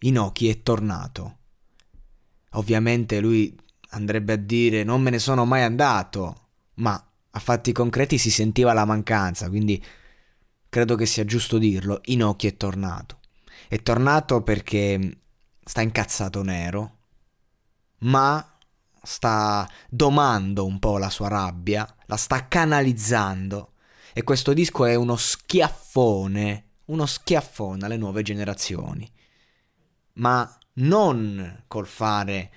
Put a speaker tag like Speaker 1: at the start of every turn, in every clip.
Speaker 1: Inoki è tornato. Ovviamente lui andrebbe a dire non me ne sono mai andato, ma a fatti concreti si sentiva la mancanza, quindi credo che sia giusto dirlo, Inoki è tornato. È tornato perché sta incazzato nero, ma sta domando un po' la sua rabbia, la sta canalizzando e questo disco è uno schiaffone, uno schiaffone alle nuove generazioni ma non col fare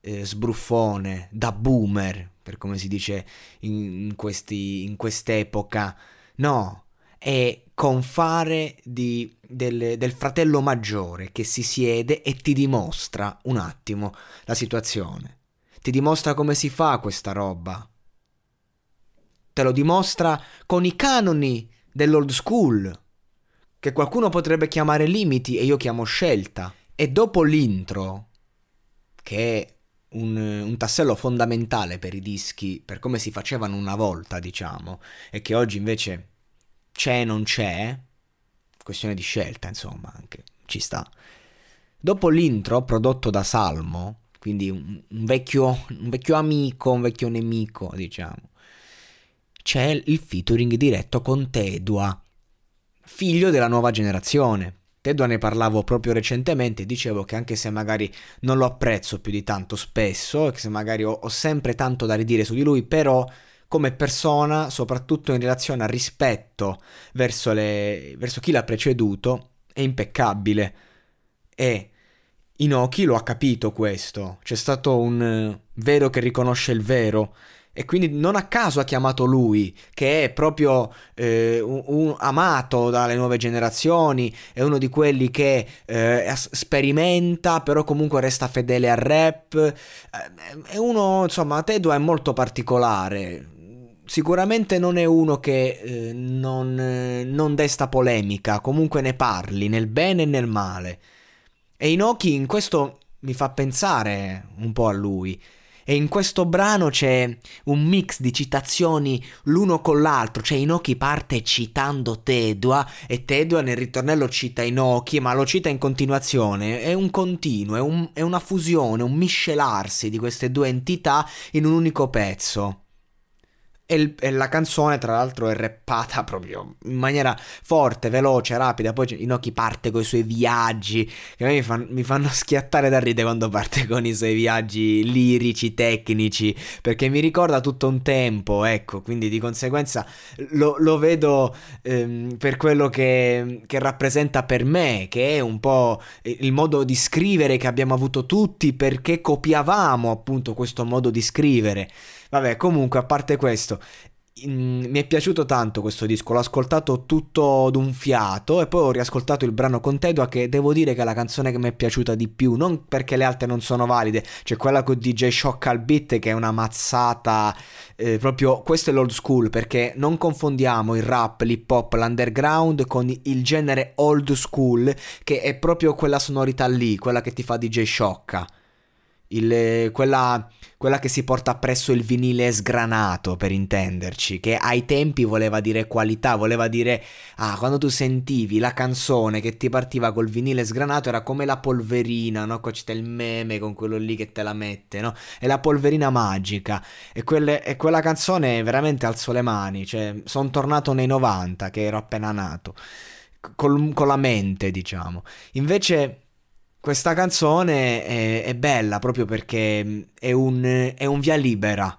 Speaker 1: eh, sbruffone da boomer, per come si dice in, questi, in quest'epoca, no, è con fare di, del, del fratello maggiore che si siede e ti dimostra un attimo la situazione, ti dimostra come si fa questa roba, te lo dimostra con i canoni dell'old school, che qualcuno potrebbe chiamare limiti e io chiamo scelta. E dopo l'intro, che è un, un, tassello fondamentale per i dischi, per come si facevano una volta, diciamo, e che oggi invece c'è e non c'è, questione di scelta, insomma, anche ci sta. Dopo l'intro prodotto da Salmo, quindi un, un, vecchio, un vecchio amico, un vecchio nemico, diciamo, c'è il featuring diretto con Tedua, figlio della nuova generazione Tedua ne parlavo proprio recentemente, dicevo che anche se magari non lo apprezzo più di tanto spesso, che se magari ho, ho sempre tanto da ridire su di lui, però come persona, soprattutto in relazione al rispetto verso, le, verso chi l'ha preceduto, è impeccabile. E Inoki lo ha capito questo, c'è stato un eh, vero che riconosce il vero e quindi non a caso ha chiamato lui, che è proprio eh, un, un, amato dalle nuove generazioni, è uno di quelli che eh, sperimenta, però comunque resta fedele al rap. Eh, è uno, insomma, Tedua è molto particolare. Sicuramente non è uno che eh, non, non desta polemica, comunque ne parli, nel bene e nel male. E Inoki in questo mi fa pensare un po' a lui e in questo brano c'è un mix di citazioni l'uno con l'altro, cioè Inoki parte citando Tedua e Tedua nel ritornello cita Inoki, ma lo cita in continuazione, è un continuo, è, un, è una fusione, un miscelarsi di queste due entità in un unico pezzo. E, il, e, la canzone, tra l'altro, è rappata proprio in maniera forte, veloce, rapida. Poi Inoki parte con i suoi viaggi, che a me mi, fan, mi fanno schiattare da ridere quando parte con i suoi viaggi lirici, tecnici, perché mi ricorda tutto un tempo, ecco. Quindi di conseguenza lo, lo vedo ehm, per quello che, che rappresenta per me, che è un po' il modo di scrivere che abbiamo avuto tutti perché copiavamo appunto questo modo di scrivere. Vabbè, comunque, a parte questo, mi è piaciuto tanto questo disco, l'ho ascoltato tutto d'un fiato e poi ho riascoltato il brano con Tedua che devo dire che è la canzone che mi è piaciuta di più, non perché le altre non sono valide, c'è quella con DJ Shock al beat che è una mazzata, eh, proprio questo è l'old school perché non confondiamo il rap, l'hip hop, l'underground con il genere old school che è proprio quella sonorità lì, quella che ti fa DJ Shock il, quella, quella, che si porta presso il vinile sgranato, per intenderci, che ai tempi voleva dire qualità, voleva dire, ah, quando tu sentivi la canzone che ti partiva col vinile sgranato era come la polverina, no? Qua c'è il meme con quello lì che te la mette, no? È la polverina magica. E, quelle, e quella canzone veramente alzo le mani, cioè, sono tornato nei 90, che ero appena nato, col, con la mente, diciamo. Invece... Questa canzone è, è bella proprio perché mm, è un, è un via libera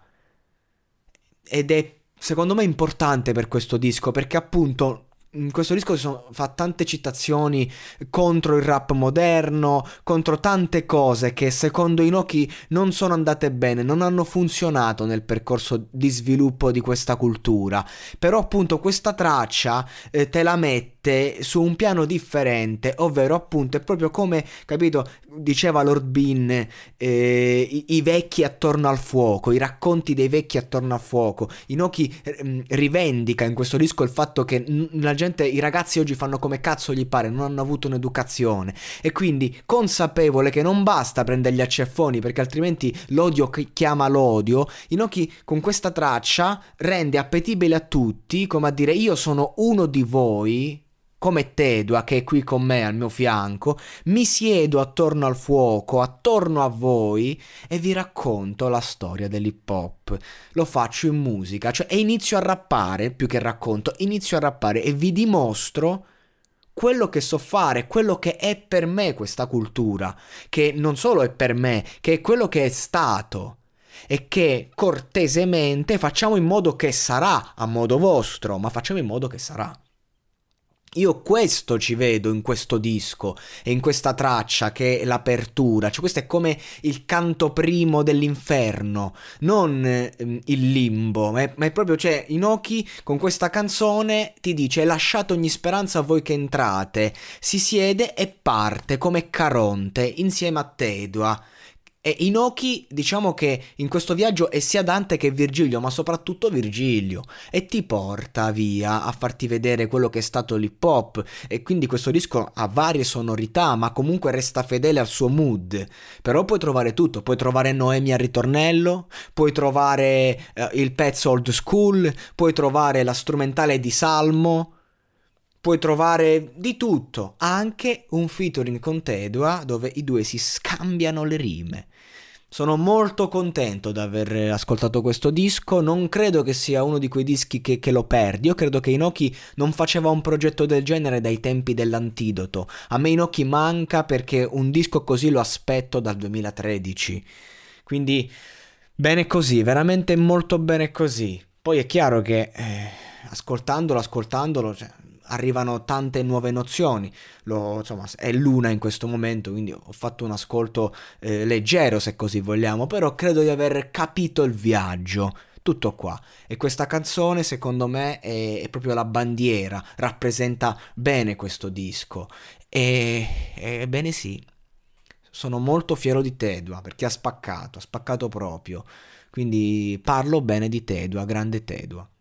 Speaker 1: ed è secondo me importante per questo disco perché appunto in questo disco sono, fa tante citazioni contro il rap moderno, contro tante cose che secondo Inoki non sono andate bene, non hanno funzionato nel percorso di sviluppo di questa cultura. Però appunto questa traccia eh, te la mette su un piano differente, ovvero appunto è proprio come, capito, diceva Lord Bean, eh, i, i, vecchi attorno al fuoco, i racconti dei vecchi attorno al fuoco. Inoki eh, rivendica in questo disco il fatto che la gente gente, i ragazzi oggi fanno come cazzo gli pare, non hanno avuto un'educazione e quindi consapevole che non basta prendergli a ceffoni perché altrimenti l'odio chiama l'odio, Inoki con questa traccia rende appetibile a tutti, come a dire io sono uno di voi, come Tedua che è qui con me al mio fianco, mi siedo attorno al fuoco, attorno a voi e vi racconto la storia dell'hip hop. Lo faccio in musica, cioè e inizio a rappare, più che racconto, inizio a rappare e vi dimostro quello che so fare, quello che è per me questa cultura, che non solo è per me, che è quello che è stato e che cortesemente facciamo in modo che sarà a modo vostro, ma facciamo in modo che sarà. Io questo ci vedo in questo disco e in questa traccia che è l'apertura, cioè questo è come il canto primo dell'inferno, non ehm, il limbo, ma è, ma è proprio, cioè Inoki con questa canzone ti dice lasciate ogni speranza a voi che entrate, si siede e parte come Caronte insieme a Tedua e Inoki, diciamo che in questo viaggio è sia Dante che Virgilio, ma soprattutto Virgilio, e ti porta via a farti vedere quello che è stato l'hip hop. E quindi questo disco ha varie sonorità, ma comunque resta fedele al suo mood. Però puoi trovare tutto: puoi trovare Noemi al ritornello, puoi trovare eh, il pezzo old school, puoi trovare la strumentale di Salmo puoi trovare di tutto, anche un featuring con Tedua dove i due si scambiano le rime. Sono molto contento di aver ascoltato questo disco, non credo che sia uno di quei dischi che, che, lo perdi, io credo che Inoki non faceva un progetto del genere dai tempi dell'antidoto, a me Inoki manca perché un disco così lo aspetto dal 2013, quindi bene così, veramente molto bene così. Poi è chiaro che eh, ascoltandolo, ascoltandolo, cioè, arrivano tante nuove nozioni, Lo, insomma è l'una in questo momento, quindi ho fatto un ascolto eh, leggero se così vogliamo, però credo di aver capito il viaggio. Tutto qua. E questa canzone, secondo me, è, è proprio la bandiera, rappresenta bene questo disco. E, ebbene sì, sono molto fiero di Tedua perché ha spaccato, ha spaccato proprio. Quindi parlo bene di Tedua, grande Tedua.